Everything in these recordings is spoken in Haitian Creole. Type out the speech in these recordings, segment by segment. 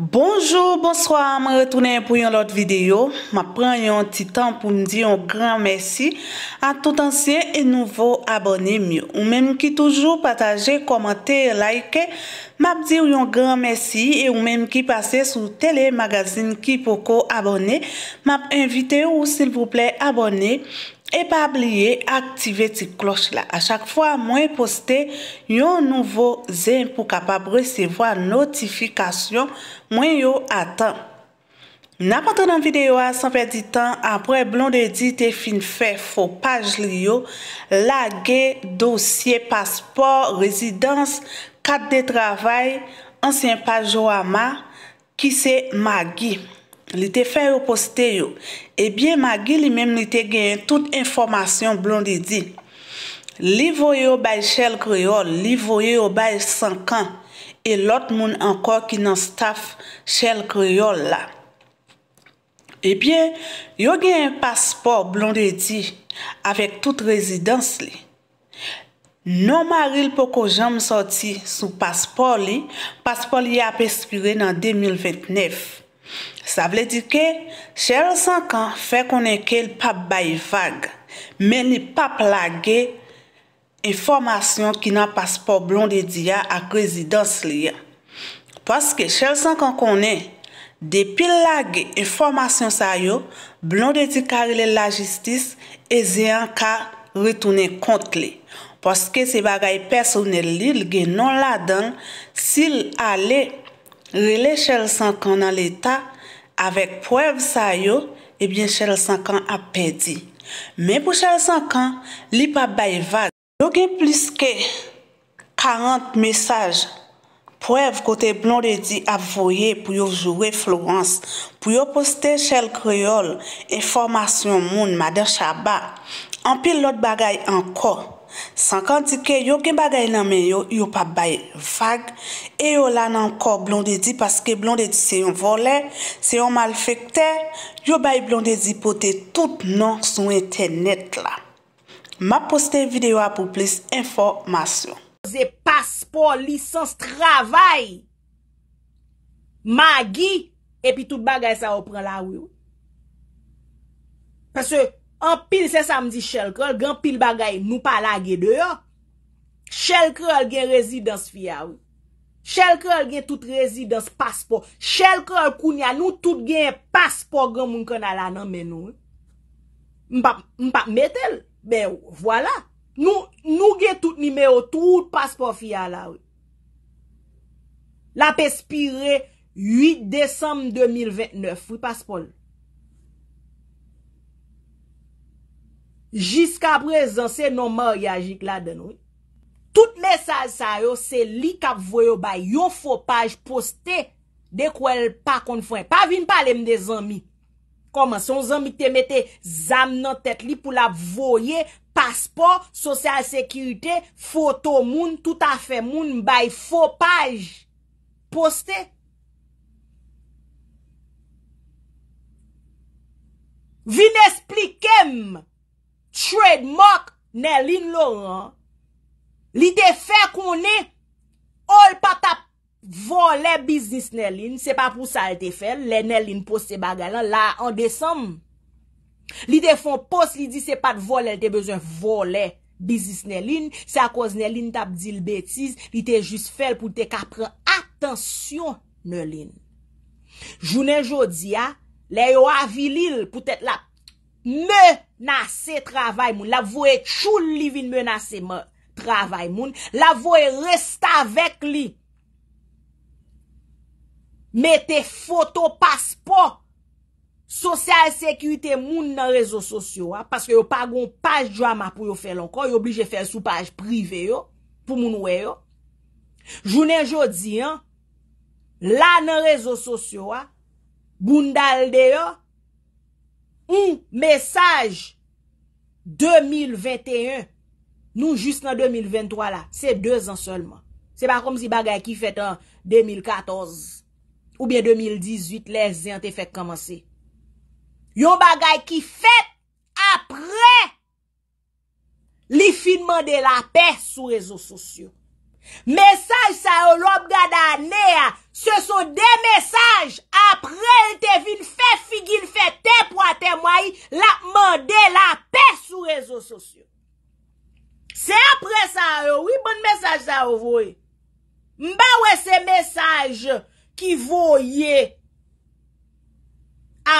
Bonjour, bonsoir, mwen retounen pou yon lot videyo. Mwen pren yon titan pou mdi yon gran mersi a tout ansyen e nouvo abonye myo. Ou menm ki toujou pataje, komante, like, mwen mdi yon gran mersi e ou menm ki pase sou tele magazin ki poko abonye, mwen mp invite ou sil pouple abonye E pa abliye aktive ti kloch la. A chak fwa mwen poste yon nouvo zem pou kapab resevo a notifikasyon mwen yo atan. Na patan an videyo a san ferdi tan apre blon dedite fin fe fo paj li yo. Lage, dosye, paspor, rezidans, kat de travay, ansyen paj jo ama, ki se ma gi. li te fè yo postè yo, ebyen ma gil li mèm li te gen tout informasyon blondi di. Li voye yo bay chèl kriol, li voye yo bay sankan, e lot moun ankor ki nan staf chèl kriol la. Ebyen, yo gen yon paspor blondi di, avek tout rezidans li. Non ma ril pou ko jom soti sou paspor li, paspor li ap espire nan 2029. Sa vle di ke, chèl sankan fe konen ke l pap bayi vag, men li pap lage informasyon ki nan paspo blon dediya ak rezidans li ya. Poske chèl sankan konen, depil lage informasyon sa yo, blon dediya ka rele la jistis, e zeyan ka retounen kont li. Poske se bagay personel li, l genon la dan, si ale rele chèl sankan nan l etat, Avèk pou ev sa yo, ebyen eh chèl sankan ap pèdi. Mè pou chèl sankan, li pa baye vage. Lò gen pliske 40 mesaj pou ev kote blon redi ap voye pou yo jouwe Florence. Pou yo poste chèl kriol e formasyon moun madè chaba. Anpil lot bagay anko. San kan di ke yo gen bagay nan men yo, yo pa bay vag, e yo lan ankor blondedi, paske blondedi se yon vole, se yon malfekte, yo bay blondedi pote tout nan sou internet la. Ma poste videyo apou plis informasyon. Ze paspor, lisans, travay, magi, epi tout bagay sa opren la wiyo. Paske... An pil se samdi chelkol, gen pil bagay nou pala ge deyo, chelkol gen rezidans fya ou. Chelkol gen tout rezidans paspo. Chelkol koun ya nou tout gen paspo gen moun kon ala nan menou. M pap metel, ben wala. Nou gen tout nimeyo, tout paspo fya la ou. La pespire 8 desemm 2029, wou paspo l. Jiska prezen se nomor yajik la denou. Tout le sa sa yo se li kap voyo bay yo fo page poste de kwen pa kon fwen. Pa vin pale m de zanmi. Koman son zanmi te mete zam nan tet li pou la voye paspor, sosyal sekirite, foto moun, tout a fe moun bay fo page poste. Vin esplikem m. Tred mok nelin loran. Li te fe konen, ol pa tap volen bizis nelin. Se pa pou sa el te fel, le nelin poste bagalan la an desam. Li te fon post, li di se pat volen, te bezon volen bizis nelin. Se a koz nelin tap di lbetiz, li te jist fel pou te kapren. Atensyon nelin. Jounen jodi ya, le yo avilil pou te tla kapren. menase travay moun. Lavoye chou li vin menase travay moun. Lavoye resta vek li. Mete foto paspo. Sosyal sekwite moun nan rezo sosyo. Paske yo pagon paj drama pou yo fel ankon. Yo oblije fel sou paj prive yo. Pou moun we yo. Jounen jodi, la nan rezo sosyo, goun dalde yo, ou mesaj 2021 nou jist nan 2023 la se 2 an solman se pa kom si bagay ki fet an 2014 ou bien 2018 les zent te fet komanse yon bagay ki fet apre li finman de la pe sou rezo sosyo mesaj sa ou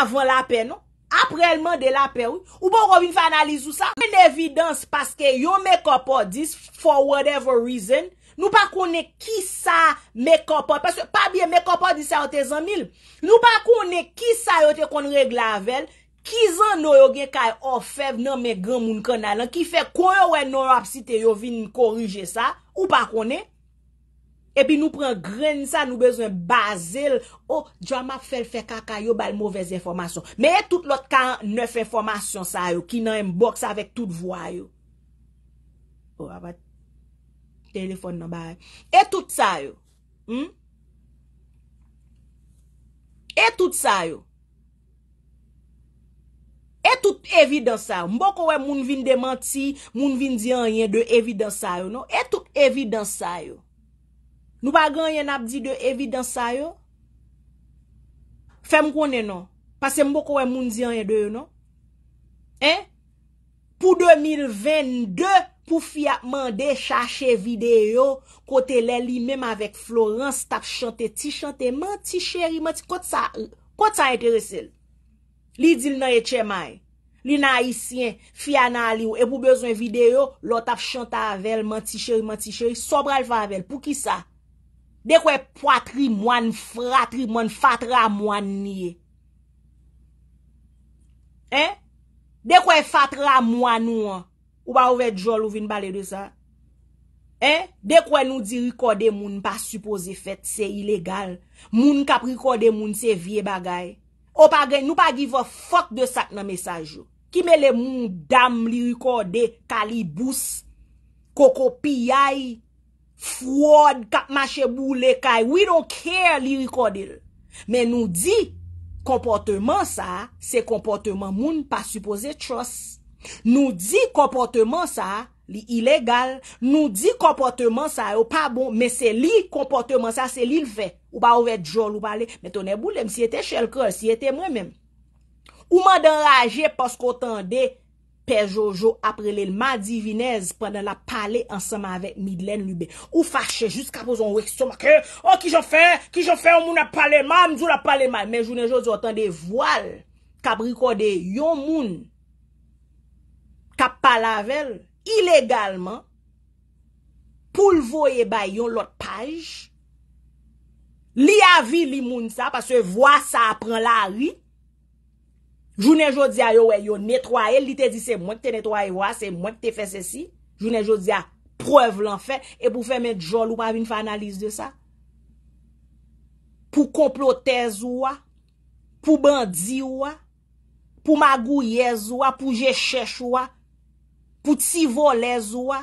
Avon la pe nou Aprelman de la pe ou bon, Ou pa ou kon vin fanalize ou sa Men evidans paske yo me kopo Dis for whatever reason Nou pa konen ki sa Me kopo Paske pa biye me kopo disa o tezan mil Nou pa konen ki sa yo te kon reglavel Kizan nou yo gen kay Ofev nan me gen moun kanalan Ki fe koye we nou ap site yo vin korije sa Ou pa konen Epi nou pren gren sa, nou bezwen bazel. Oh, jwa map fel fe kaka yo bal mouvez informasyon. Me e tout lot kan neuf informasyon sa yo, ki nan mboks avek tout vwa yo. Oh, apat, telefon nan bay. E, hmm? e tout sa yo. E tout sa yo. E tout evidans sa yo. Mbok wè moun vin demanti, moun vin di an yen de evidans sa yo. E tout evidans sa yo. Nou pa gan yon ap di de evidansa yo? Fèm konen nou? Pase mbo kowe moun di an yon de yo nou? Hein? Pou 2022, pou fia mande chache video, kote lè li mèm avèk Florence, tap chante, ti chante, man ti cheri, man ti chante, kote sa, kote sa enteresel? Li di lè nan etche may, li nan isyen, fia nan li ou, e pou bezon video, lò tap chante avèl, man ti cheri, man ti cheri, sobra lè fè avèl, pou ki sa? Dè kwe patri mwan, fratri mwan, fatra mwan niye. Dè kwe fatra mwan ou an, ou pa ouve djol ou vin pale de sa. Dè kwe nou di rikode moun pa suppose fet se ilegal. Moun kap rikode moun se vie bagay. Ou pa gen nou pa give a fok de sak nan mesaj ou. Ki me le moun dam li rikode kalibus, koko piyayi. fwoad, kap mache boule, kaj, we don't care li rikode le. Men nou di kompote man sa, se kompote man moun pa suppose chos. Nou di kompote man sa, li ilegal, nou di kompote man sa, yo pa bon, men se li kompote man sa, se li l fe, ou pa ouve djol, ou pa le, men tonen boulem, si ete chel krel, si ete mwen men. Ou man den raje pasko tande, Pe Jojo aprele ma divinez pandan la pale ansama avek midlen libe. Ou fache, jiska pou zon wek soma ke, o ki jo fe, ki jo fe, o moun la pale ma, mdou la pale ma. Men, jounen Jojo otan de voal kabrikode yon moun kab pale avel, ilegalman, pou lvoye bay yon lot page, li avi li moun sa, paswe vwa sa apren la ri, Jounen jodi a yo netwaye, li te di se mwen ki te netwaye wwa, se mwen ki te fese si. Jounen jodi a preuve lan fè, e pou fè men jol ou pa vin fè analize de sa. Pou komplotez wwa, pou bandi wwa, pou magouyez wwa, pou jèchech wwa, pou tivolez wwa.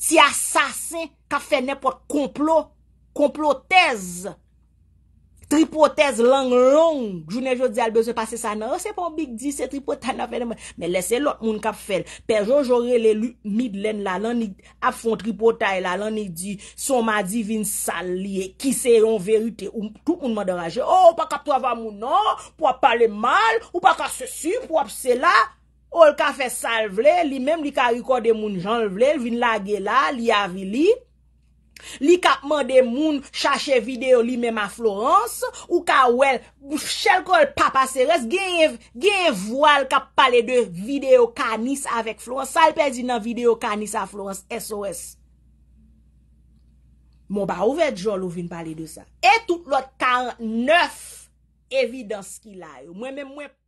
Ti asasin ka fè nepot komplotez wwa. Tripotez lang long, jounen jo di albeze pase sa nan, oh, se pon bik di se tripotez nan feleman, me lese lot moun kap fel, perjou jore le mid len la, lan ni ap fon tripotez la, lan ni di, son ma di vin sal li, ki se yon verite, ou tout moun mande rage, oh, ou pa kap to ava moun nan, pou ap pale mal, ou pa ka se su, pou ap se la, ou l ka fe sal vle, li menm li ka rikode moun jan vle, vin lage la, li avi li, Li kapman de moun chache video li menm a Florence Ou ka wel, chel kol papa seres Genye voal kap pale de video ka nis avek Florence Salpe di nan video ka nis a Florence SOS Mon ba ouve jol ouvin pale de sa E tout lot 49 evidans ki la yo